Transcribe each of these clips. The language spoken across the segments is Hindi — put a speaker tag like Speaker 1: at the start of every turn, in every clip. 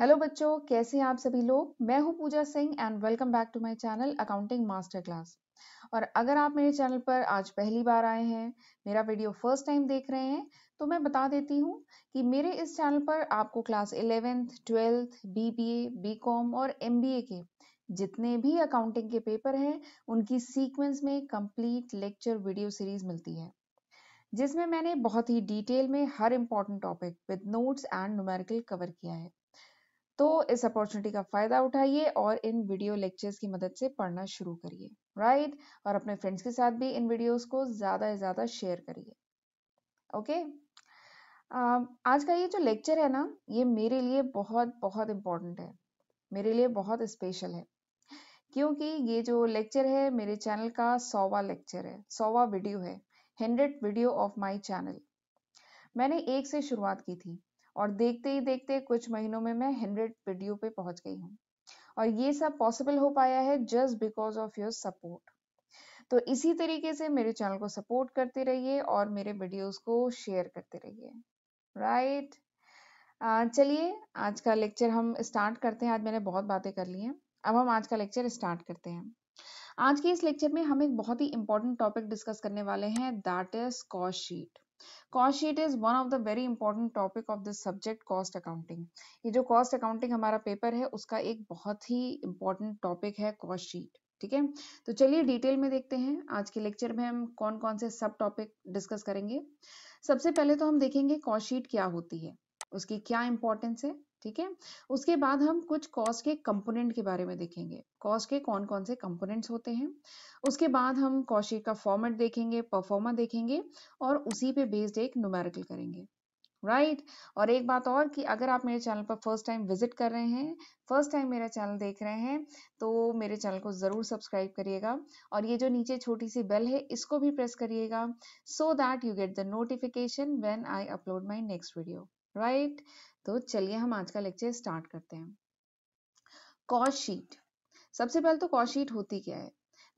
Speaker 1: हेलो बच्चों कैसे हैं आप सभी लोग मैं हूं Pooja Singh and welcome back to my channel accounting master class और अगर आप मेरे चैनल पर आज पहली बार आए हैं मेरा वीडियो फर्स्ट टाइम देख रहे हैं तो मैं बता देती हूं कि मेरे इस चैनल पर आपको class eleventh twelfth BBA BCom और एम के जितने भी अकाउंटिंग के पेपर हैं उनकी सीक्वेंस में कंप्लीट लेक्चर वीडियो सीरीज मिलती है जिसमें मैंने बहुत ही डिटेल में हर important topic with notes and numerical cover किया है तो इस अपॉर्चुनिटी का फ़ायदा उठाइए और इन वीडियो लेक्चर्स की मदद से पढ़ना शुरू करिए राइट और अपने फ्रेंड्स के साथ भी इन वीडियोस को ज़्यादा से ज़्यादा शेयर करिए ओके आज का ये जो लेक्चर है ना ये मेरे लिए बहुत बहुत इम्पोर्टेंट है मेरे लिए बहुत स्पेशल है क्योंकि ये जो लेक्चर है मेरे चैनल का सौवा लेक्चर है सौवा वीडियो है hundred video of my channel मैंने एक से शुरुआत की थी और देखते ही देखते कुछ महीनों में मैं हंड्रेड वीडियो पे पहुंच गई हूँ और ये सब पॉसिबल हो पाया है just because of your support तो इसी तरीके से मेरे चैनल को सपोर्ट करते रहिए और मेरे वीडियोस को शेयर करते रहिए राइट चलिए आज का लेक्चर हम स्टार्ट करते हैं आज मैंने बहुत बातें कर ली हैं अब हम आज का लेक्चर स्टार्ट करते हैं आज के इस लेक्चर में हम एक बहुत ही इंपॉर्टेंट टॉपिक डिस्कस करने वाले हैं that is cost sheet cost sheet is one of the very important topic of this subject cost accounting ये जो कॉस्ट अकाउंटिंग हमारा पेपर है उसका एक बहुत ही इंपॉर्टेंट टॉपिक है कॉस्ट शीट ठीक है तो चलिए डिटेल में देखते हैं आज के लेक्चर में हम कौन कौन से सब टॉपिक डिस्कस करेंगे सबसे पहले तो हम देखेंगे कॉस्ट शीट क्या होती है उसकी क्या इंपॉर्टेंस है ठीक है उसके बाद हम कुछ कॉस्ट के कंपोनेंट के बारे में देखेंगे कॉस्ट के कौन कौन से कंपोनेंट्स होते हैं उसके बाद हम कॉशी का फॉर्मेट देखेंगे परफॉर्मा देखेंगे और उसी पे बेस्ड एक नुमेरिकल करेंगे राइट right? और एक बात और कि अगर आप मेरे चैनल पर फर्स्ट टाइम विजिट कर रहे हैं फर्स्ट टाइम मेरा चैनल देख रहे हैं तो मेरे चैनल को ज़रूर सब्सक्राइब करिएगा और ये जो नीचे छोटी सी बेल है इसको भी प्रेस करिएगा so that you get the notification when I upload my next video right तो चलिए हम आज का लेक्चर स्टार्ट करते हैं कॉस्ट शीट सबसे पहले तो कॉस्ट शीट होती क्या है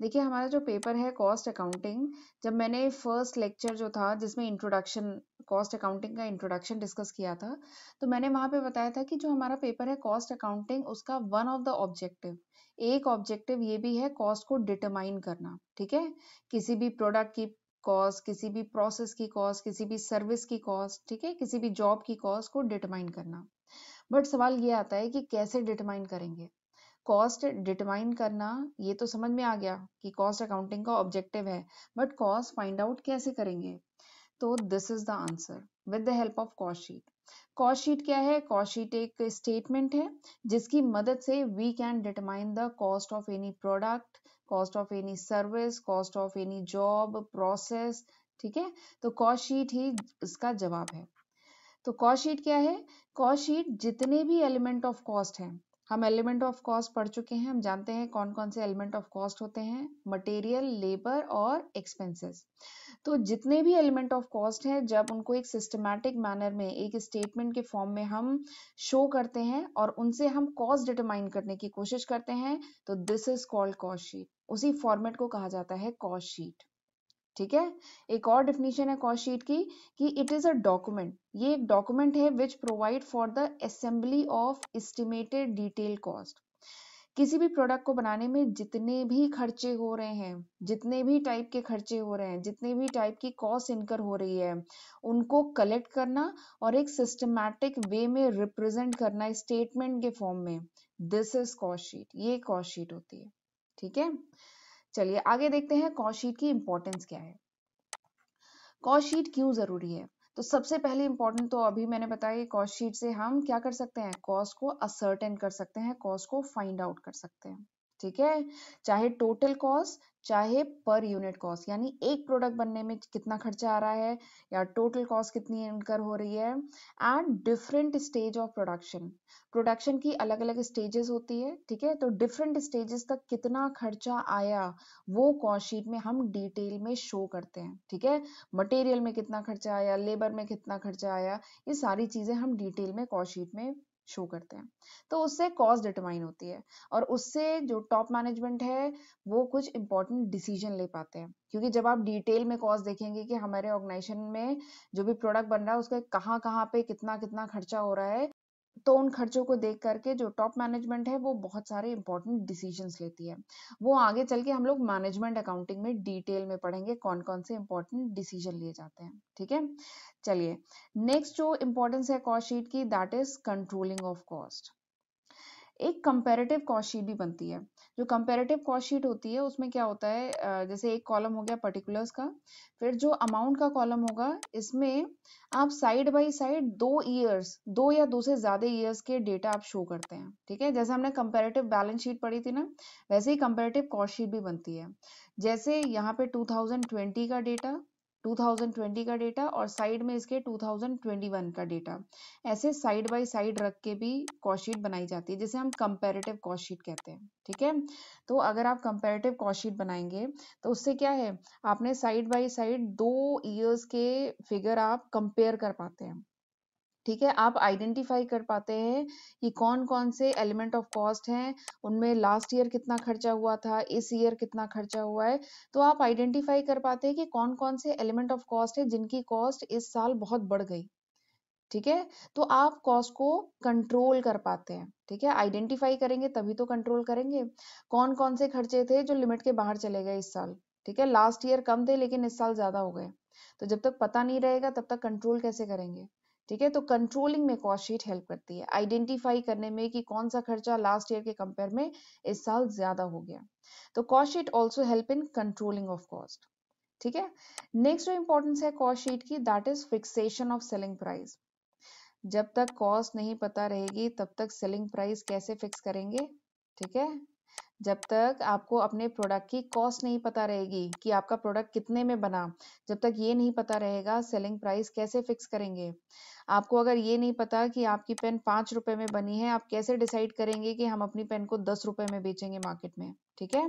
Speaker 1: देखिए हमारा जो पेपर है कॉस्ट अकाउंटिंग जब मैंने फर्स्ट लेक्चर जो था जिसमें इंट्रोडक्शन कॉस्ट अकाउंटिंग का इंट्रोडक्शन डिस्कस किया था तो मैंने वहाँ पे बताया था कि जो हमारा पेपर है कॉस्ट अकाउंटिंग उसका वन ऑफ द ऑब्जेक्टिव एक ऑब्जेक्टिव ये भी है कॉस्ट को डिटरमाइन करना ठीक है किसी भी प्रोडक्ट की कॉस्ट किसी भी प्रोसेस की कॉस्ट किसी भी सर्विस की कॉस्ट ठीक है किसी भी जॉब की कॉस्ट को डिटरमाइन करना बट सवाल ये आता है कि कैसे डिटरमाइन करेंगे कॉस्ट डिटरमाइन करना ये तो समझ में आ गया कि कॉस्ट अकाउंटिंग का ऑब्जेक्टिव है बट कॉस्ट फाइंड आउट कैसे करेंगे तो this is the answer with the help of cost sheet cost sheet क्या है कॉस्ट शीट एक स्टेटमेंट है जिसकी मदद से we can determine the cost of any product cost of any service cost of any job process ठीक है तो कॉस्ट शीट ही इसका जवाब है तो कॉस्ट शीट क्या है कॉस्ट शीट जितने भी एलिमेंट ऑफ कॉस्ट हैं हम एलिमेंट ऑफ कॉस्ट पढ़ चुके हैं हम जानते हैं कौन कौन से एलिमेंट ऑफ कॉस्ट होते हैं मटेरियल लेबर और एक्सपेंसेस तो जितने भी एलिमेंट ऑफ कॉस्ट है जब उनको एक सिस्टमैटिक मैनर में एक स्टेटमेंट के फॉर्म में हम शो करते हैं और उनसे हम कॉस्ट डिटरमाइन करने की कोशिश करते हैं तो this is called cost sheet उसी फॉर्मेट को कहा जाता है कॉस्ट शीट ठीक है एक और डेफिनेशन है कॉस्ट शीट की कि इट इज अ डॉक्यूमेंट ये एक डॉक्यूमेंट है which provide for the assembly of estimated detail cost किसी भी प्रोडक्ट को बनाने में जितने भी खर्चे हो रहे हैं जितने भी टाइप के खर्चे हो रहे हैं जितने भी टाइप की कॉस्ट इनकर हो रही है उनको कलेक्ट करना और एक सिस्टमैटिक वे में रिप्रेजेंट करना स्टेटमेंट के फॉर्म में दिस इज कॉस्ट शीट ये कॉस्ट शीट होती है ठीक है चलिए आगे देखते हैं कॉस्ट शीट की इंपॉर्टेंस क्या है कॉस्ट शीट क्यों जरूरी है तो सबसे पहले इंपॉर्टेंट तो अभी मैंने बताया कॉस्ट शीट से हम क्या कर सकते हैं कॉस्ट को असर्टेन कर सकते हैं कॉस्ट को फाइंड आउट कर सकते हैं ठीक है चाहे टोटल कॉस्ट चाहे पर यूनिट कॉस्ट यानी एक प्रोडक्ट बनने में कितना खर्चा आ रहा है या टोटल कॉस्ट कितनी इनकर हो रही है and different stage of production production की अलग अलग स्टेजेस होती है ठीक है तो डिफरेंट स्टेजेस तक कितना खर्चा आया वो कॉस्ट शीट में हम डिटेल में शो करते हैं ठीक है मटेरियल में कितना खर्चा आया लेबर में कितना खर्चा आया ये सारी चीज़ें हम डिटेल में कॉस्ट शीट में शो करते हैं तो उससे कॉज डिटरमाइन होती है और उससे जो टॉप मैनेजमेंट है वो कुछ इंपॉर्टेंट डिसीजन ले पाते हैं क्योंकि जब आप डिटेल में कॉज देखेंगे कि हमारे ऑर्गेनाइजेशन में जो भी प्रोडक्ट बन रहा है उसका कहाँ कहाँ पे कितना कितना खर्चा हो रहा है तो उन खर्चों को देख करके जो टॉप मैनेजमेंट है वो बहुत सारे इंपॉर्टेंट डिसीजंस लेती है वो आगे चल के हम लोग मैनेजमेंट अकाउंटिंग में डिटेल में पढ़ेंगे कौन कौन से इंपॉर्टेंट डिसीजन लिए जाते हैं ठीक है चलिए नेक्स्ट जो इंपॉर्टेंस है कॉस्ट शीट की that is controlling of cost एक कंपेरेटिव कॉस्ट शीट भी बनती है जो कंपेरेटिव कॉस्ट शीट होती है उसमें क्या होता है जैसे एक कॉलम हो गया पर्टिकुलर्स का फिर जो अमाउंट का कॉलम होगा इसमें आप साइड बाई साइड दो ईयर्स दो या दो से ज़्यादा ईयर्स के डेटा आप शो करते हैं ठीक है जैसे हमने कंपेरेटिव बैलेंस शीट पढ़ी थी ना वैसे ही कंपेरेटिव कॉस्ट शीट भी बनती है जैसे यहाँ पे टू का डेटा 2020 का डेटा और साइड में इसके 2021 का डेटा ऐसे साइड बाय साइड रख के भी कॉशीट बनाई जाती है जिसे हम कंपेरेटिव कॉशीट कहते हैं ठीक है तो अगर आप कंपेरेटिव कॉशीट बनाएंगे तो उससे क्या है आपने साइड बाय साइड दो इयर्स के फिगर आप कंपेयर कर पाते हैं ठीक है आप आइडेंटिफाई कर पाते हैं कि कौन कौन से एलिमेंट ऑफ कॉस्ट हैं उनमें लास्ट ईयर कितना खर्चा हुआ था इस ईयर कितना खर्चा हुआ है तो आप आइडेंटिफाई कर पाते हैं कि कौन कौन से एलिमेंट ऑफ कॉस्ट है जिनकी कॉस्ट इस साल बहुत बढ़ गई ठीक है तो आप कॉस्ट को कंट्रोल कर पाते हैं ठीक है आइडेंटिफाई करेंगे तभी तो कंट्रोल करेंगे कौन कौन से खर्चे थे जो लिमिट के बाहर चले गए इस साल ठीक है लास्ट ईयर कम थे लेकिन इस साल ज्यादा हो गए तो जब तक पता नहीं रहेगा तब तक कंट्रोल कैसे करेंगे ठीक है तो कंट्रोलिंग में कॉस्ट शीट हेल्प करती है आइडेंटिफाई करने में कि कौन सा खर्चा लास्ट ईयर के कंपेयर में इस साल ज्यादा हो गया तो cost sheet also help in controlling of cost ठीक है नेक्स्ट जो इंपॉर्टेंस है कॉस्ट शीट की that is fixation of selling price जब तक कॉस्ट नहीं पता रहेगी तब तक सेलिंग प्राइस कैसे फिक्स करेंगे ठीक है जब तक आपको अपने प्रोडक्ट की कॉस्ट नहीं पता रहेगी कि आपका प्रोडक्ट कितने में बना जब तक ये नहीं पता रहेगा सेलिंग प्राइस कैसे फिक्स करेंगे आपको अगर ये नहीं पता कि आपकी पेन पाँच रुपए में बनी है आप कैसे डिसाइड करेंगे कि हम अपनी पेन को दस रुपए में बेचेंगे मार्केट में ठीक है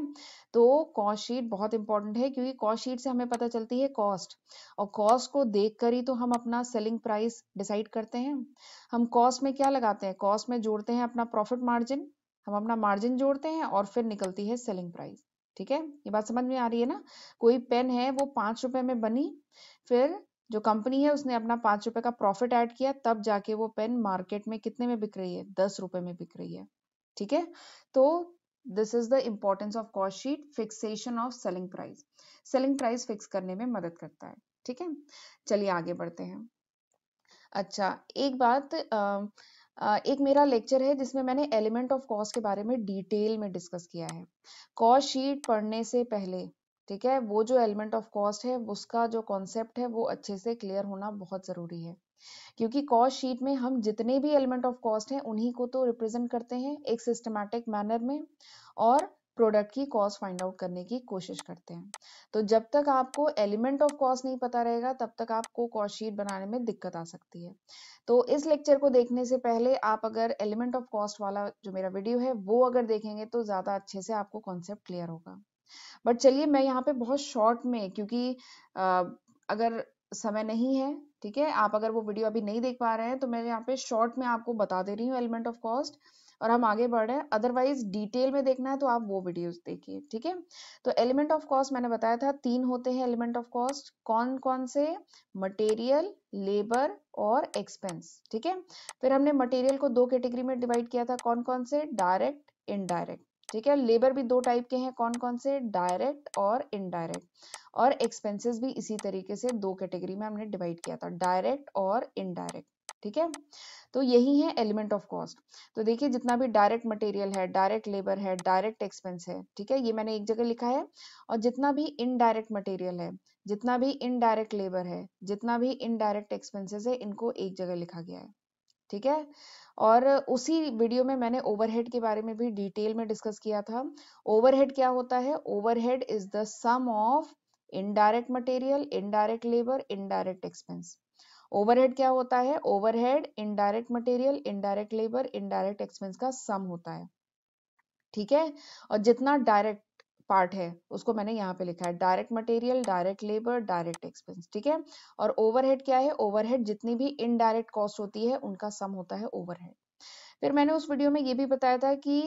Speaker 1: तो कॉस्ट शीट बहुत इंपॉर्टेंट है क्योंकि कॉस्ट शीट से हमें पता चलती है कॉस्ट और कॉस्ट को देख कर ही तो हम अपना सेलिंग प्राइस डिसाइड करते हैं हम कॉस्ट में क्या लगाते हैं कॉस्ट में जोड़ते हैं अपना प्रॉफिट मार्जिन हम अपना मार्जिन जोड़ते हैं और फिर निकलती है सेलिंग प्राइस ठीक है ये बात समझ में आ रही है ना कोई पेन है वो पांच रुपए में बनी फिर जो कंपनी है उसने अपना पांच रुपए का प्रॉफिट ऐड किया तब जाके वो पेन मार्केट में कितने में बिक रही है दस रुपए में बिक रही है ठीक है तो this is the importance of cost sheet fixation of selling price selling price fix करने में मदद करता है ठीक है चलिए आगे बढ़ते हैं अच्छा एक बात आ, एक मेरा लेक्चर है जिसमें मैंने एलिमेंट ऑफ कॉस्ट के बारे में डिटेल में डिस्कस किया है कॉस्ट शीट पढ़ने से पहले ठीक है वो जो एलिमेंट ऑफ कॉस्ट है उसका जो कॉन्सेप्ट है वो अच्छे से क्लियर होना बहुत ज़रूरी है क्योंकि कॉस्ट शीट में हम जितने भी एलिमेंट ऑफ कॉस्ट हैं उन्हीं को तो रिप्रेजेंट करते हैं एक सिस्टमैटिक मैनर में और प्रोडक्ट की कॉस्ट फाइंड आउट करने की कोशिश करते हैं तो जब तक आपको एलिमेंट ऑफ कॉस्ट नहीं पता रहेगा तब तक आपको कॉस्ट शीट बनाने में दिक्कत आ सकती है तो इस लेक्चर को देखने से पहले आप अगर एलिमेंट ऑफ कॉस्ट वाला जो मेरा वीडियो है वो अगर देखेंगे तो ज़्यादा अच्छे से आपको कॉन्सेप्ट क्लियर होगा बट चलिए मैं यहाँ पे बहुत शॉर्ट में क्योंकि आ, अगर समय नहीं है ठीक है आप अगर वो वीडियो अभी नहीं देख पा रहे हैं तो मैं यहाँ पे शॉर्ट में आपको बता दे रही हूँ एलिमेंट ऑफ कॉस्ट और हम आगे बढ़ रहे हैं अदरवाइज डिटेल में देखना है तो आप वो वीडियोस देखिए ठीक है तो एलिमेंट ऑफ कॉस्ट मैंने बताया था तीन होते हैं एलिमेंट ऑफ कॉस्ट कौन कौन से मटेरियल लेबर और एक्सपेंस ठीक है फिर हमने मटेरियल को दो कैटेगरी में डिवाइड किया था कौन कौन से डायरेक्ट इनडायरेक्ट ठीक है लेबर भी दो टाइप के हैं कौन कौन से डायरेक्ट और इनडायरेक्ट और एक्सपेंसेस भी इसी तरीके से दो कैटेगरी में हमने डिवाइड किया था डायरेक्ट और इनडायरेक्ट ठीक है तो यही है एलिमेंट ऑफ कॉस्ट तो देखिए जितना भी डायरेक्ट मटेरियल है डायरेक्ट लेबर है डायरेक्ट एक्सपेंस है ठीक है ये मैंने एक जगह लिखा है और जितना भी इनडायरेक्ट मटेरियल है जितना भी इनडायरेक्ट लेबर है जितना भी इनडायरेक्ट एक्सपेंसेस है इनको एक जगह लिखा गया है ठीक है और उसी वीडियो में मैंने ओवरहेड के बारे में भी डिटेल में डिस्कस किया था ओवरहेड क्या होता है overhead is the sum of indirect material indirect labour indirect expense overhead क्या होता है overhead indirect material indirect labour indirect expense का सम होता है ठीक है और जितना डायरेक्ट पार्ट है उसको मैंने यहाँ पे लिखा है direct material direct labour direct expense ठीक है और ओवरहेड क्या है ओवरहेड जितनी भी इनडायरेक्ट कॉस्ट होती है उनका सम होता है ओवरहेड फिर मैंने उस वीडियो में ये भी बताया था कि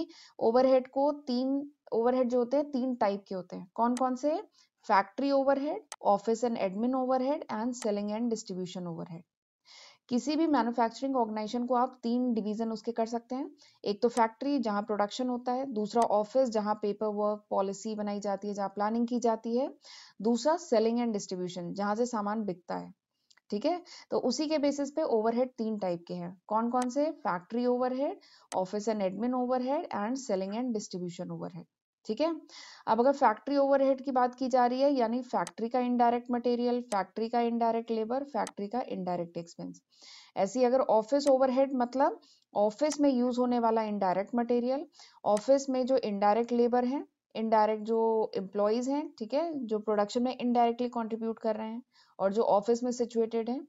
Speaker 1: ओवरहेड को तीन ओवरहेड जो होते हैं तीन टाइप के होते हैं कौन कौन से factory overhead office and admin overhead and selling and distribution overhead किसी भी मैन्युफैक्चरिंग ऑर्गेनाइजेशन को आप तीन डिवीजन उसके कर सकते हैं एक तो फैक्ट्री जहां प्रोडक्शन होता है दूसरा ऑफिस जहां पेपर वर्क पॉलिसी बनाई जाती है जहां प्लानिंग की जाती है दूसरा सेलिंग एंड डिस्ट्रीब्यूशन जहां से सामान बिकता है ठीक है तो उसी के बेसिस पे ओवरहेड तीन टाइप के हैं कौन कौन से factory overhead office and admin overhead and selling and distribution overhead ठीक है अब अगर फैक्ट्री ओवरहेड की बात की जा रही है यानी फैक्ट्री का इनडायरेक्ट मटेरियल फैक्ट्री का इनडायरेक्ट लेबर फैक्ट्री का इनडायरेक्ट एक्सपेंस ऐसी अगर ऑफिस ओवरहेड मतलब ऑफिस में यूज होने वाला इनडायरेक्ट मटेरियल ऑफिस में जो इनडायरेक्ट लेबर है इनडायरेक्ट जो एम्प्लॉयज हैं ठीक है जो प्रोडक्शन में इनडायरेक्टली कॉन्ट्रीब्यूट कर रहे हैं और जो ऑफिस में सिचुएटेड है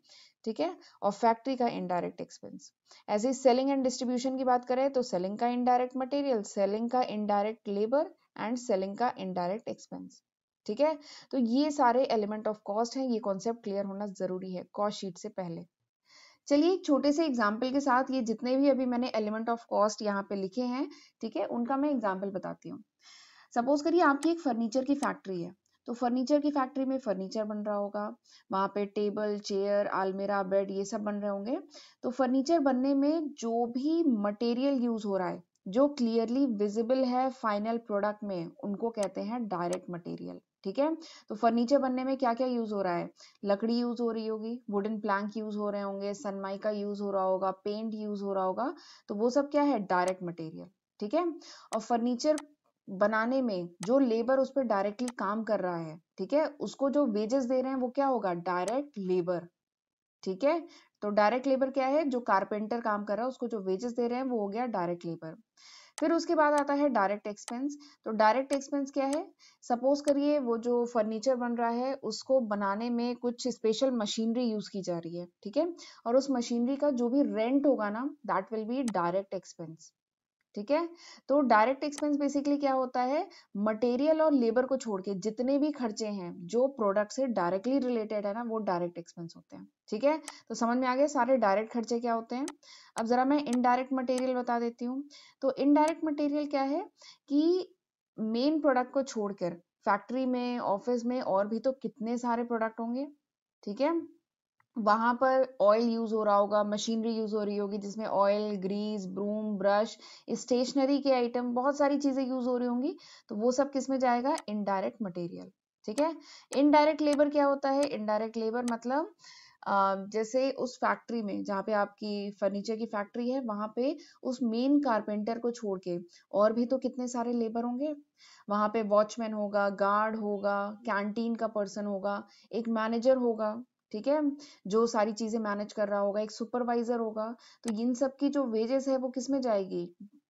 Speaker 1: ठीक है और फैक्ट्री का इनडायरेक्ट एक्सपेंस ऐसे ही सेलिंग एंड डिस्ट्रीब्यूशन की बात करें तो सेलिंग का इनडायरेक्ट मटेरियल सेलिंग का इनडायरेक्ट लेबर एंड सेलिंग का इनडायरेक्ट एक्सपेंस ठीक है तो ये सारे एलिमेंट ऑफ कॉस्ट हैं ये कॉन्सेप्ट क्लियर होना जरूरी है कॉस्ट शीट से पहले चलिए एक छोटे से एग्जाम्पल के साथ ये जितने भी अभी मैंने एलिमेंट ऑफ कॉस्ट यहाँ पे लिखे हैं ठीक है उनका मैं एग्जाम्पल बताती हूँ सपोज करिए आपकी एक फर्नीचर की फैक्ट्री है तो फर्नीचर की फैक्ट्री में फर्नीचर बन रहा होगा वहां पे टेबल चेयर आलमीरा बेड ये सब बन रहे होंगे तो फर्नीचर बनने में जो भी मटेरियल यूज हो रहा है जो क्लियरली विजिबल है फाइनल प्रोडक्ट में उनको कहते हैं डायरेक्ट मटेरियल ठीक है तो फर्नीचर बनने में क्या क्या यूज हो रहा है लकड़ी यूज हो रही होगी वुडन प्लैंक यूज हो रहे होंगे सनमाई का यूज हो रहा होगा पेंट यूज हो रहा होगा तो वो सब क्या है डायरेक्ट मटेरियल ठीक है और फर्नीचर बनाने में जो लेबर उस पर डायरेक्टली काम कर रहा है ठीक है उसको जो वेजेस दे रहे हैं वो क्या होगा डायरेक्ट लेबर ठीक है तो डायरेक्ट लेबर क्या है जो कारपेंटर काम कर रहा है उसको जो वेजेस दे रहे हैं वो हो गया डायरेक्ट लेबर फिर उसके बाद आता है डायरेक्ट एक्सपेंस तो डायरेक्ट एक्सपेंस क्या है सपोज करिए वो जो फर्नीचर बन रहा है उसको बनाने में कुछ स्पेशल मशीनरी यूज की जा रही है ठीक है और उस मशीनरी का जो भी रेंट होगा ना that will be direct expense ठीक है तो डायरेक्ट एक्सपेंस बेसिकली क्या होता है मटेरियल और लेबर को छोड़ के जितने भी खर्चे हैं जो प्रोडक्ट से डायरेक्टली रिलेटेड है ना वो डायरेक्ट एक्सपेंस होते हैं ठीक है तो समझ में आ गया सारे डायरेक्ट खर्चे क्या होते हैं अब जरा मैं इनडायरेक्ट मटेरियल बता देती हूँ तो इनडायरेक्ट मटेरियल क्या है कि मेन प्रोडक्ट को छोड़कर फैक्ट्री में ऑफिस में और भी तो कितने सारे प्रोडक्ट होंगे ठीक है वहाँ पर ऑयल यूज़ हो रहा होगा मशीनरी यूज़ हो रही होगी जिसमें oil grease broom brush stationery के आइटम बहुत सारी चीज़ें यूज़ हो रही होंगी तो वो सब किस में जाएगा इनडायरेक्ट मटेरियल ठीक है इनडायरेक्ट लेबर क्या होता है इनडायरेक्ट लेबर मतलब जैसे उस फैक्ट्री में जहाँ पे आपकी फर्नीचर की फैक्ट्री है वहां पे उस मेन कारपेंटर को छोड़ के और भी तो कितने सारे लेबर होंगे वहां पे वॉचमैन होगा गार्ड होगा कैंटीन का पर्सन होगा एक मैनेजर होगा ठीक है जो सारी चीजें मैनेज कर रहा होगा एक सुपरवाइजर होगा तो इन सब की जो वेजेस है वो किस में जाएगी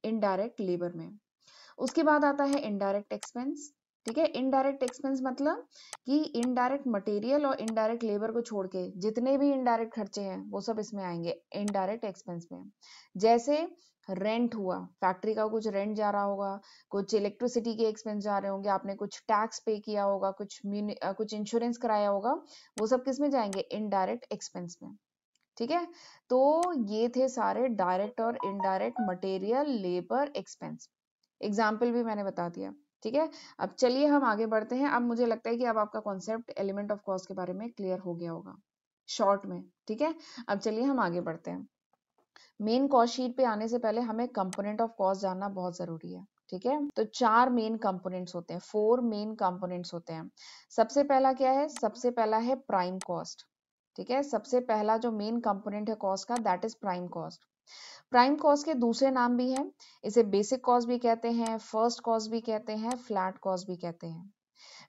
Speaker 1: इनडायरेक्ट लेबर में उसके बाद आता है इनडायरेक्ट एक्सपेंस ठीक है इनडायरेक्ट एक्सपेंस मतलब कि इनडायरेक्ट मटेरियल और इनडायरेक्ट लेबर को छोड़ के जितने भी इनडायरेक्ट खर्चे हैं वो सब इसमें आएंगे इनडायरेक्ट एक्सपेंस में जैसे रेंट हुआ फैक्ट्री का कुछ रेंट जा रहा होगा कुछ इलेक्ट्रिसिटी के एक्सपेंस जा रहे होंगे आपने कुछ टैक्स पे किया होगा कुछ कुछ इंश्योरेंस कराया होगा वो सब किस में जाएंगे इनडायरेक्ट एक्सपेंस में ठीक है तो ये थे सारे डायरेक्ट और indirect material labour expense example भी मैंने बता दिया ठीक है अब चलिए हम आगे बढ़ते हैं अब मुझे लगता है कि अब आपका कॉन्सेप्ट एलिमेंट ऑफ कॉस्ट के बारे में क्लियर हो गया होगा शॉर्ट में ठीक है अब चलिए हम आगे बढ़ते हैं मेन कॉस्ट शीट पे आने से पहले हमें कंपोनेंट ऑफ कॉस्ट जानना बहुत जरूरी है ठीक है तो चार मेन कंपोनेंट्स होते हैं फोर मेन कंपोनेंट्स होते हैं सबसे पहला क्या है सबसे पहला है प्राइम कॉस्ट ठीक है सबसे पहला जो मेन कंपोनेंट है कॉस्ट का that is prime cost prime cost के दूसरे नाम भी हैं इसे बेसिक कॉस्ट भी कहते हैं फर्स्ट कॉस्ट भी कहते हैं फ्लैट कॉस्ट भी कहते हैं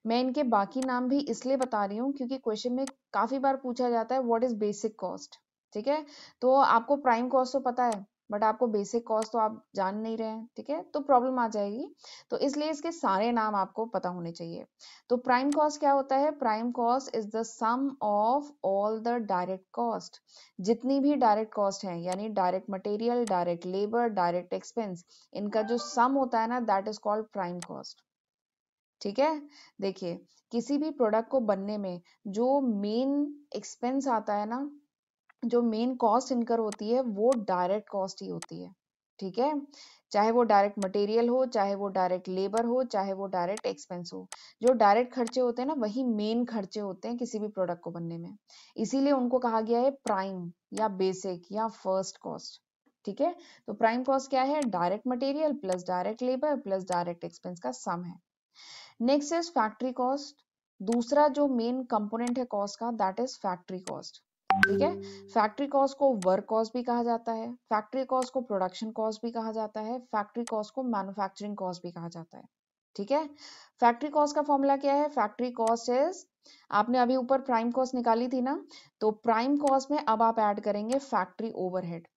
Speaker 1: मैं इनके बाकी नाम भी इसलिए बता रही हूँ क्योंकि क्वेश्चन में काफी बार पूछा जाता है व्हाट इज बेसिक कॉस्ट ठीक है तो आपको प्राइम कॉस्ट तो पता है बट आपको बेसिक कॉस्ट तो आप जान नहीं रहे हैं ठीक है तो प्रॉब्लम आ जाएगी तो इसलिए इसके सारे नाम आपको पता होने चाहिए तो प्राइम कॉस्ट क्या होता है prime cost is the sum of all the direct cost जितनी भी डायरेक्ट कॉस्ट है यानी direct material direct labour direct expense इनका जो सम होता है ना that is called prime cost ठीक है देखिए किसी भी प्रोडक्ट को बनने में जो मेन एक्सपेंस आता है ना जो मेन कॉस्ट इनकर होती है वो डायरेक्ट कॉस्ट ही होती है ठीक है चाहे वो डायरेक्ट मटेरियल हो चाहे वो डायरेक्ट लेबर हो चाहे वो डायरेक्ट एक्सपेंस हो जो डायरेक्ट खर्चे होते हैं ना वही मेन खर्चे होते हैं किसी भी प्रोडक्ट को बनने में इसीलिए उनको कहा गया है प्राइम या बेसिक या फर्स्ट कॉस्ट ठीक है तो प्राइम कॉस्ट क्या है direct material plus direct labour plus direct expense का सम है नेक्स्ट इज फैक्ट्री कॉस्ट दूसरा जो मेन कंपोनेंट है कॉस्ट का दैट इज फैक्ट्री कॉस्ट ठीक है फैक्ट्री कॉस्ट को वर्क कॉस्ट भी कहा जाता है फैक्ट्री कॉस्ट को प्रोडक्शन कॉस्ट भी कहा जाता है फैक्ट्री कॉस्ट को मैन्युफैक्चरिंग कॉस्ट भी कहा जाता है ठीक है फैक्ट्री कॉस्ट का फॉर्मूला क्या है फैक्ट्री कॉस्ट इज आपने अभी ऊपर प्राइम कॉस्ट निकाली थी ना तो प्राइम कॉस्ट में अब आप ऐड करेंगे फैक्ट्री ओवरहेड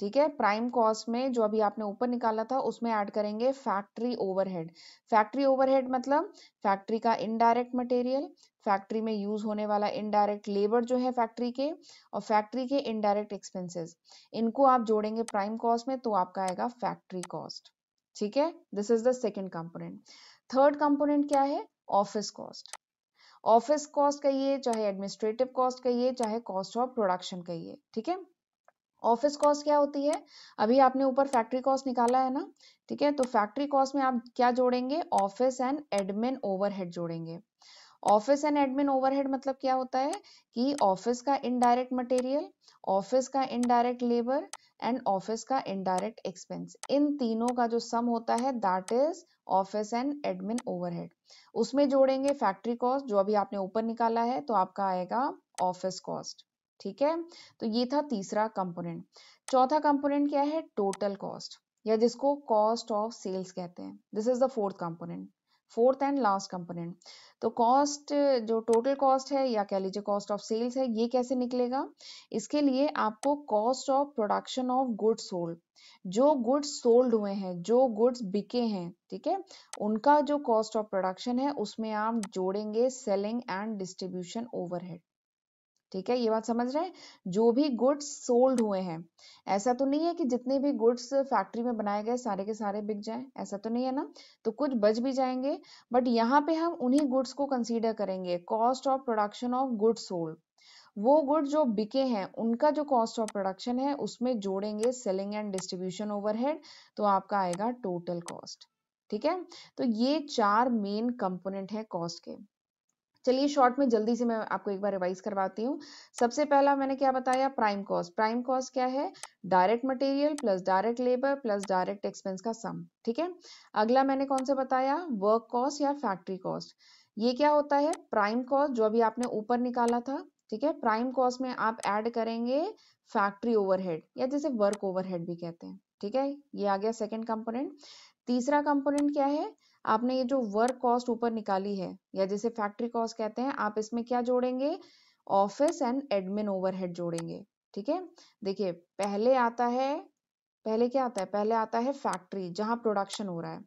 Speaker 1: ठीक है प्राइम कॉस्ट में जो अभी आपने ऊपर निकाला था उसमें ऐड करेंगे फैक्ट्री ओवरहेड फैक्ट्री ओवरहेड मतलब फैक्ट्री का इनडायरेक्ट मटेरियल फैक्ट्री में यूज होने वाला इनडायरेक्ट लेबर जो है फैक्ट्री के और फैक्ट्री के इनडायरेक्ट एक्सपेंसेस इनको आप जोड़ेंगे प्राइम कॉस्ट में तो आपका आएगा फैक्ट्री कॉस्ट ठीक है this is the second component third component क्या है ऑफिस कॉस्ट ऑफिस कॉस्ट कहिए चाहे एडमिनिस्ट्रेटिव कॉस्ट कहिए चाहे कॉस्ट ऑफ प्रोडक्शन कहिए ठीक है ऑफिस कॉस्ट क्या होती है अभी आपने ऊपर फैक्ट्री कॉस्ट निकाला है ना ठीक है तो फैक्ट्री कॉस्ट में आप क्या जोड़ेंगे ऑफिस एंड एडमिन ओवरहेड जोड़ेंगे ऑफिस एंड एडमिन ओवरहेड मतलब क्या होता है कि ऑफिस का इनडायरेक्ट मटेरियल ऑफिस का इनडायरेक्ट लेबर एंड ऑफिस का इनडायरेक्ट एक्सपेंस इन तीनों का जो सम होता है that is office and admin overhead उसमें जोड़ेंगे फैक्ट्री कॉस्ट जो अभी आपने ऊपर निकाला है तो आपका आएगा ऑफिस कॉस्ट ठीक है तो ये था तीसरा कंपोनेंट चौथा कंपोनेंट क्या है टोटल कॉस्ट या जिसको कॉस्ट ऑफ सेल्स कहते हैं this is the fourth component fourth and last component तो कॉस्ट जो टोटल कॉस्ट है या कह लीजिए कॉस्ट ऑफ सेल्स है ये कैसे निकलेगा इसके लिए आपको cost of production of goods sold जो गुड्स सोल्ड हुए हैं जो गुड्स बिके हैं ठीक है उनका जो कॉस्ट ऑफ प्रोडक्शन है उसमें आप जोड़ेंगे सेलिंग एंड डिस्ट्रीब्यूशन ओवरहेड ठीक है ये बात समझ रहे हैं जो भी गुड्स सोल्ड हुए हैं ऐसा तो नहीं है कि जितने भी गुड्स फैक्ट्री में बनाए गए सारे के सारे बिक जाएं ऐसा तो नहीं है ना तो कुछ बच भी जाएंगे बट यहाँ पे हम उन्हीं गुड्स को कंसीडर करेंगे cost of production of goods sold वो गुड जो बिके हैं उनका जो कॉस्ट ऑफ प्रोडक्शन है उसमें जोड़ेंगे सेलिंग एंड डिस्ट्रीब्यूशन ओवरहेड तो आपका आएगा टोटल कॉस्ट ठीक है तो ये चार मेन कंपोनेंट है कॉस्ट के चलिए शॉर्ट में जल्दी से मैं आपको एक बार रिवाइज करवाती हूँ सबसे पहला मैंने क्या बताया प्राइम कॉस्ट प्राइम कॉस्ट क्या है direct material plus direct labour plus direct expense का सम ठीक है अगला मैंने कौन सा बताया वर्क कॉस्ट या फैक्ट्री कॉस्ट ये क्या होता है प्राइम कॉस्ट जो अभी आपने ऊपर निकाला था ठीक है प्राइम कॉस्ट में आप एड करेंगे फैक्ट्री ओवरहेड या जिसे वर्क ओवरहेड भी कहते हैं ठीक है ये आ गया सेकेंड कंपोनेंट तीसरा कंपोनेंट क्या है आपने ये जो वर्क कॉस्ट ऊपर निकाली है या जिसे फैक्ट्री कॉस्ट कहते हैं आप इसमें क्या जोड़ेंगे ऑफिस एंड एडमिन ओवरहेड जोड़ेंगे ठीक है देखिए पहले आता है पहले क्या आता है पहले आता है फैक्ट्री जहां प्रोडक्शन हो रहा है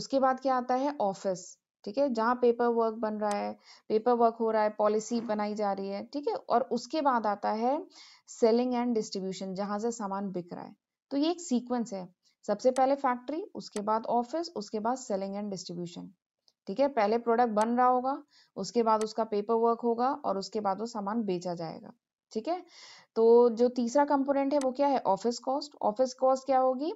Speaker 1: उसके बाद क्या आता है ऑफिस ठीक है जहाँ पेपर वर्क बन रहा है पेपर वर्क हो रहा है पॉलिसी बनाई जा रही है ठीक है और उसके बाद आता है सेलिंग एंड डिस्ट्रीब्यूशन जहां से सामान बिक रहा है तो ये एक सीक्वेंस है सबसे पहले फैक्ट्री उसके बाद ऑफिस उसके बाद सेलिंग एंड डिस्ट्रीब्यूशन ठीक है पहले प्रोडक्ट बन रहा होगा उसके बाद उसका पेपर वर्क होगा और उसके बाद वो सामान बेचा जाएगा ठीक है तो जो तीसरा कंपोनेंट है वो क्या है ऑफिस कॉस्ट ऑफिस कॉस्ट क्या होगी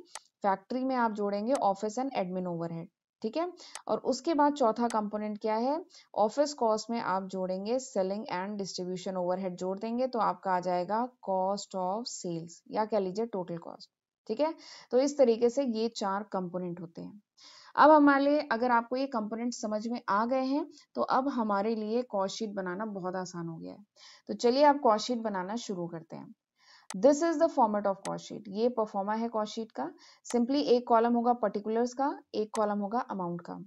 Speaker 1: फैक्ट्री में आप जोड़ेंगे ऑफिस एंड एडमिन ओवरहेड ठीक है और उसके बाद चौथा कंपोनेंट क्या है ऑफिस कॉस्ट में आप जोड़ेंगे सेलिंग एंड डिस्ट्रीब्यूशन ओवरहेड जोड़ देंगे तो आपका आ जाएगा कॉस्ट ऑफ सेल्स या कह लीजिए टोटल कॉस्ट ठीक है तो इस तरीके से ये चार कंपोनेंट होते हैं अब हमारे अगर आपको ये कंपोनेंट समझ में आ गए हैं तो अब हमारे लिए कॉशीट बनाना बहुत आसान हो गया है तो चलिए आप कॉशीट बनाना शुरू करते हैं this is the format of cost sheet ये परफॉर्मा है कॉशीट का सिंपली एक कॉलम होगा पर्टिकुलर्स का एक कॉलम होगा अमाउंट का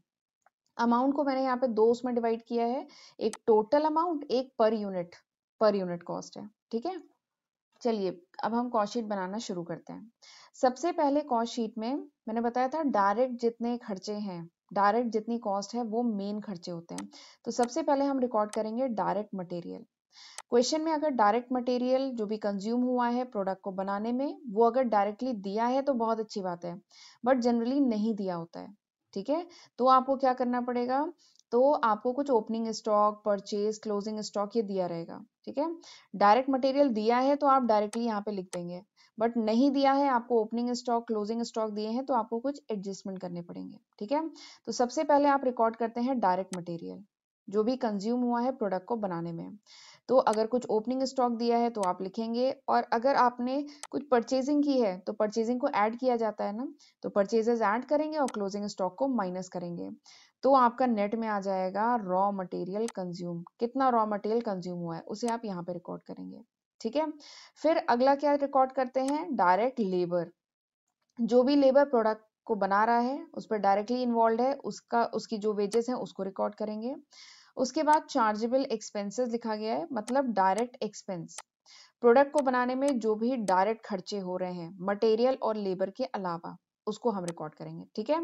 Speaker 1: अमाउंट को मैंने यहाँ पे दो उसमें डिवाइड किया है एक टोटल अमाउंट एक per unit per unit cost है ठीक है चलिए अब हम कॉस्ट बनाना शुरू करते हैं सबसे पहले कॉस्ट में मैंने बताया था डायरेक्ट जितने खर्चे हैं डायरेक्ट जितनी कॉस्ट है वो मेन खर्चे होते हैं तो सबसे पहले हम रिकॉर्ड करेंगे डायरेक्ट मटेरियल क्वेश्चन में अगर डायरेक्ट मटेरियल जो भी कंज्यूम हुआ है प्रोडक्ट को बनाने में वो अगर डायरेक्टली दिया है तो बहुत अच्छी बात है बट जनरली नहीं दिया होता है ठीक है तो आपको क्या करना पड़ेगा तो आपको कुछ opening stock purchase closing stock ये दिया रहेगा ठीक है डायरेक्ट मटेरियल दिया है तो आप डायरेक्टली यहाँ पे लिख देंगे बट नहीं दिया है आपको ओपनिंग स्टॉक क्लोजिंग स्टॉक दिए हैं तो आपको कुछ एडजस्टमेंट करने पड़ेंगे ठीक है तो सबसे पहले आप रिकॉर्ड करते हैं डायरेक्ट मटेरियल जो भी कंज्यूम हुआ है प्रोडक्ट को बनाने में तो अगर कुछ ओपनिंग स्टॉक दिया है तो आप लिखेंगे और अगर आपने कुछ परचेजिंग की है तो परचेजिंग को ऐड किया जाता है ना तो परचेजेज ऐड करेंगे और क्लोजिंग स्टॉक को माइनस करेंगे तो आपका नेट में आ जाएगा रॉ मटेरियल कंज्यूम कितना रॉ मटेरियल कंज्यूम हुआ है उसे आप यहाँ पे रिकॉर्ड करेंगे ठीक है फिर अगला क्या रिकॉर्ड करते हैं डायरेक्ट लेबर जो भी लेबर प्रोडक्ट को बना रहा है उस पर डायरेक्टली इन्वॉल्व है उसका उसकी जो वेजेस हैं उसको रिकॉर्ड करेंगे उसके बाद चार्जेबल एक्सपेंसेस लिखा गया है मतलब डायरेक्ट एक्सपेंस प्रोडक्ट को बनाने में जो भी डायरेक्ट खर्चे हो रहे हैं मटेरियल और लेबर के अलावा उसको हम रिकॉर्ड करेंगे ठीक है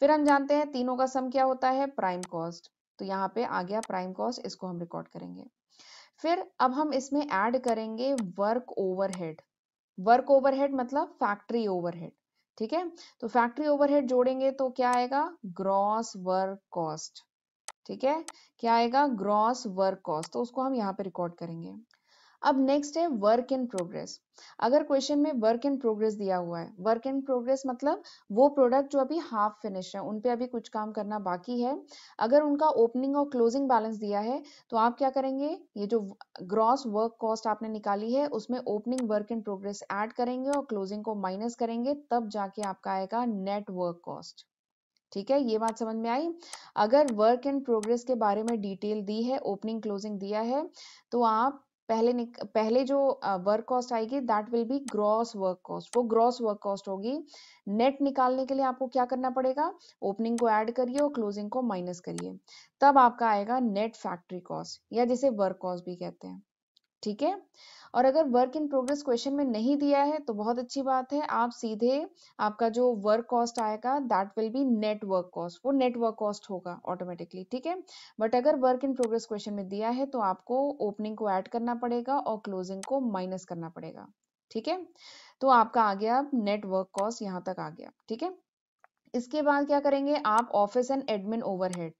Speaker 1: फिर हम जानते हैं तीनों का सम क्या होता है प्राइम कॉस्ट तो यहाँ पे आ गया प्राइम कॉस्ट इसको हम रिकॉर्ड करेंगे फिर अब हम इसमें ऐड करेंगे वर्क ओवरहेड वर्क ओवरहेड मतलब फैक्ट्री ओवरहेड ठीक है तो फैक्ट्री ओवरहेड जोड़ेंगे तो क्या आएगा ग्रॉस वर्क कॉस्ट ठीक है क्या आएगा ग्रॉस वर्क कॉस्ट तो उसको हम यहाँ पे रिकॉर्ड करेंगे अब नेक्स्ट है वर्क इन प्रोग्रेस अगर क्वेश्चन में वर्क इन प्रोग्रेस दिया हुआ है वर्क इन प्रोग्रेस मतलब वो प्रोडक्ट जो अभी हाफ फिनिश है उनपे अभी कुछ काम करना बाकी है अगर उनका ओपनिंग और क्लोजिंग बैलेंस दिया है तो आप क्या करेंगे ये जो ग्रॉस वर्क कॉस्ट आपने निकाली है उसमें opening work in progress add करेंगे और क्लोजिंग को माइनस करेंगे तब जाके आपका आएगा नेट वर्क कॉस्ट ठीक है ये बात समझ में आई अगर वर्क एंड प्रोग्रेस के बारे में डिटेल दी है ओपनिंग क्लोजिंग दिया है तो आप पहले निक, पहले जो वर्क कॉस्ट आएगी that will be gross work cost वो ग्रॉस वर्क कॉस्ट होगी नेट निकालने के लिए आपको क्या करना पड़ेगा ओपनिंग को ऐड करिए और क्लोजिंग को माइनस करिए तब आपका आएगा नेट फैक्ट्री कॉस्ट या जिसे वर्क कॉस्ट भी कहते हैं ठीक है और अगर वर्क इन प्रोग्रेस क्वेश्चन में नहीं दिया है तो बहुत अच्छी बात है आप सीधे आपका जो वर्क कॉस्ट आएगा that will be net work cost वो नेटवर्क कॉस्ट होगा ऑटोमेटिकली ठीक है बट अगर वर्क इन प्रोग्रेस क्वेश्चन में दिया है तो आपको ओपनिंग को ऐड करना पड़ेगा और क्लोजिंग को माइनस करना पड़ेगा ठीक है तो आपका आ गया नेटवर्क कॉस्ट यहाँ तक आ गया ठीक है इसके बाद क्या करेंगे आप office and admin overhead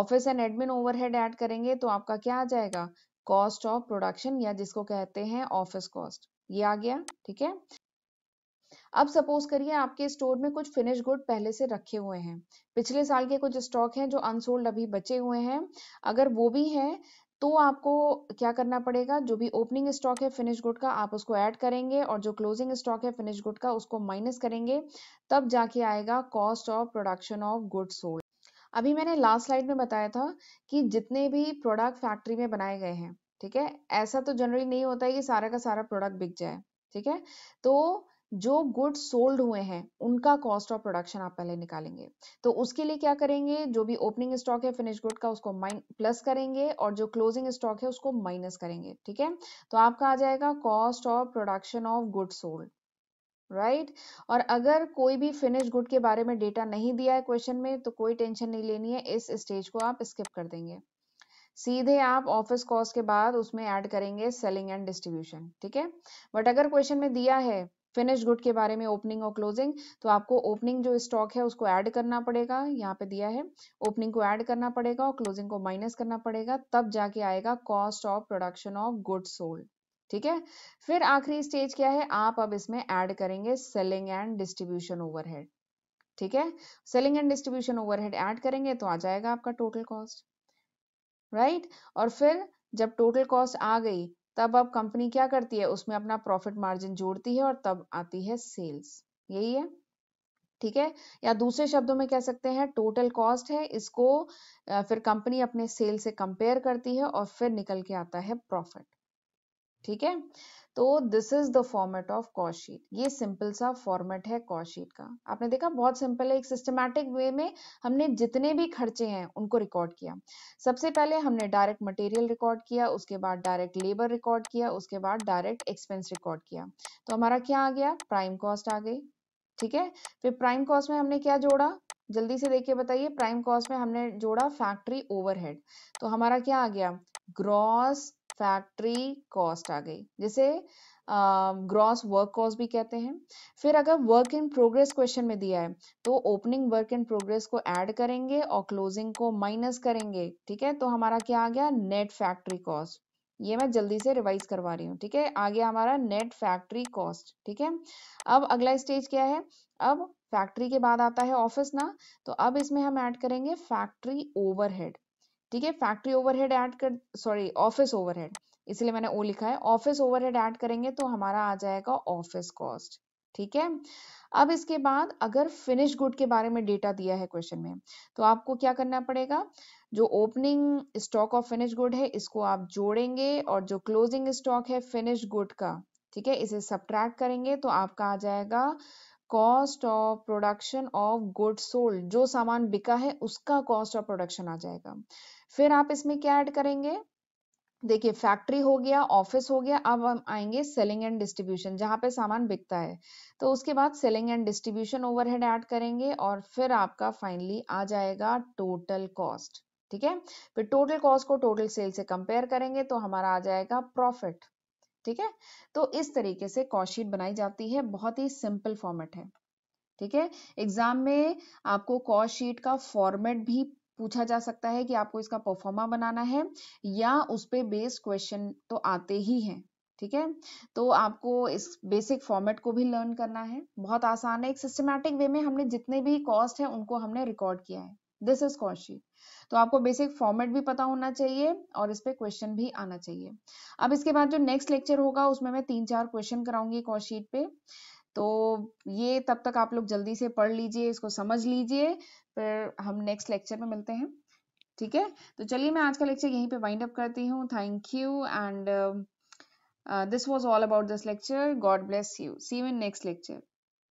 Speaker 1: office and admin overhead add करेंगे तो आपका क्या आ जाएगा कॉस्ट ऑफ प्रोडक्शन या जिसको कहते हैं ऑफिस कॉस्ट ये आ गया ठीक है अब सपोज करिए आपके स्टोर में कुछ फिनिश गुड पहले से रखे हुए हैं पिछले साल के कुछ स्टॉक हैं जो अनसोल्ड अभी बचे हुए हैं अगर वो भी है तो आपको क्या करना पड़ेगा जो भी ओपनिंग स्टॉक है फिनिश गुड का आप उसको ऐड करेंगे और जो क्लोजिंग स्टॉक है फिनिश गुड का उसको माइनस करेंगे तब जाके आएगा cost of production of good sold अभी मैंने लास्ट स्लाइड में बताया था कि जितने भी प्रोडक्ट फैक्ट्री में बनाए गए हैं ठीक है ऐसा तो जनरली नहीं होता है कि सारा का सारा प्रोडक्ट बिक जाए ठीक है तो जो गुड्स सोल्ड हुए हैं उनका कॉस्ट ऑफ प्रोडक्शन आप पहले निकालेंगे तो उसके लिए क्या करेंगे जो भी ओपनिंग स्टॉक है फिनिश गुड का उसको माइन प्लस करेंगे और जो क्लोजिंग स्टॉक है उसको माइनस करेंगे ठीक है तो आपका आ जाएगा cost of production of good sold right right? और अगर कोई भी फिनिश गुड के बारे में डेटा नहीं दिया है क्वेश्चन में तो कोई टेंशन नहीं लेनी है इस स्टेज को आप स्किप कर देंगे सीधे आप ऑफिस कॉस्ट के बाद उसमें ऐड करेंगे सेलिंग एंड डिस्ट्रीब्यूशन ठीक है बट अगर क्वेश्चन में दिया है फिनिश गुड के बारे में ओपनिंग और क्लोजिंग तो आपको ओपनिंग जो स्टॉक है उसको ऐड करना पड़ेगा यहाँ पे दिया है ओपनिंग को ऐड करना पड़ेगा और क्लोजिंग को माइनस करना पड़ेगा तब जाके आएगा cost of production of good sold ठीक है फिर आखिरी स्टेज क्या है आप अब इसमें ऐड करेंगे सेलिंग एंड डिस्ट्रीब्यूशन ओवरहेड ठीक है selling and distribution overhead add करेंगे तो आ जाएगा आपका टोटल कॉस्ट राइट और फिर जब टोटल कॉस्ट आ गई तब अब कंपनी क्या करती है उसमें अपना प्रॉफिट मार्जिन जोड़ती है और तब आती है सेल्स यही है ठीक है या दूसरे शब्दों में कह सकते हैं टोटल कॉस्ट है इसको फिर कंपनी अपने सेल से कंपेयर करती है और फिर निकल के आता है प्रॉफिट ठीक है तो this is the format of cost sheet ये सिंपल सा फॉर्मेट है कॉशीट का आपने देखा बहुत सिंपल है एक सिस्टमैटिक वे में हमने जितने भी खर्चे हैं उनको रिकॉर्ड किया सबसे पहले हमने डायरेक्ट मटेरियल रिकॉर्ड किया उसके बाद डायरेक्ट लेबर रिकॉर्ड किया उसके बाद डायरेक्ट एक्सपेंस रिकॉर्ड किया तो हमारा क्या आ गया प्राइम कॉस्ट आ गई ठीक है फिर प्राइम कॉस्ट में हमने क्या जोड़ा जल्दी से देखिए बताइए प्राइम कॉस्ट में हमने जोड़ा फैक्ट्री ओवरहेड तो हमारा क्या आ गया ग्रॉस फैक्ट्री कॉस्ट आ गई जिसे ग्रॉस वर्क कॉस्ट भी कहते हैं फिर अगर वर्क इन प्रोग्रेस क्वेश्चन में दिया है तो ओपनिंग वर्क इन प्रोग्रेस को ऐड करेंगे और क्लोजिंग को माइनस करेंगे ठीक है तो हमारा क्या आ गया नेट फैक्ट्री कॉस्ट ये मैं जल्दी से रिवाइज करवा रही हूँ ठीक है आ गया हमारा नेट फैक्ट्री कॉस्ट ठीक है अब अगला स्टेज क्या है अब फैक्ट्री के बाद आता है ऑफिस ना तो अब इसमें हम ऐड करेंगे फैक्ट्री ओवरहेड ठीक है फैक्ट्री ओवरहेड ऐड कर सॉरी ऑफिस ओवरहेड इसलिए मैंने ओ लिखा है ऑफिस ओवरहेड ऐड करेंगे तो हमारा आ जाएगा ऑफिस कॉस्ट ठीक है अब इसके बाद अगर फिनिश गुड के बारे में डेटा दिया है क्वेश्चन में तो आपको क्या करना पड़ेगा जो opening stock of finish good है इसको आप जोड़ेंगे और जो क्लोजिंग स्टॉक है फिनिश गुड का ठीक है इसे सब्ट्रैक्ट करेंगे तो आपका आ जाएगा cost of production of good sold जो सामान बिका है उसका कॉस्ट ऑफ प्रोडक्शन आ जाएगा फिर आप इसमें क्या ऐड करेंगे देखिए फैक्ट्री हो गया ऑफिस हो गया अब हम आएंगे सेलिंग एंड डिस्ट्रीब्यूशन जहां पे सामान बिकता है तो उसके बाद selling and distribution overhead add करेंगे और फिर आपका फाइनली आ जाएगा टोटल कॉस्ट ठीक है फिर टोटल कॉस्ट को टोटल सेल से कंपेयर करेंगे तो हमारा आ जाएगा प्रॉफिट ठीक है तो इस तरीके से कॉस्ट शीट बनाई जाती है बहुत ही सिंपल फॉर्मेट है ठीक है एग्जाम में आपको कॉस्ट शीट का फॉर्मेट भी पूछा जा सकता है कि आपको इसका परफॉर्मा बनाना है या उस पर बेस क्वेश्चन तो आते ही हैं ठीक है तो आपको इस बेसिक फॉर्मेट को भी लर्न करना है बहुत आसान है एक सिस्टमैटिक वे में हमने जितने भी कॉस्ट है उनको हमने रिकॉर्ड किया है दिस इज कॉस्टशीट तो आपको बेसिक फॉर्मेट भी पता होना चाहिए और इस पर क्वेश्चन भी आना चाहिए अब इसके बाद जो नेक्स्ट लेक्चर होगा उसमें मैं तीन चार क्वेश्चन कराऊंगी कॉस्टशीट पे तो ये तब तक आप लोग जल्दी से पढ़ लीजिए इसको समझ लीजिए फिर हम नेक्स्ट लेक्चर में मिलते हैं ठीक है तो चलिए मैं आज का लेक्चर यहीं पे वाइंड अप करती हूँ thank you and this was all about this lecture God bless you see you in next lecture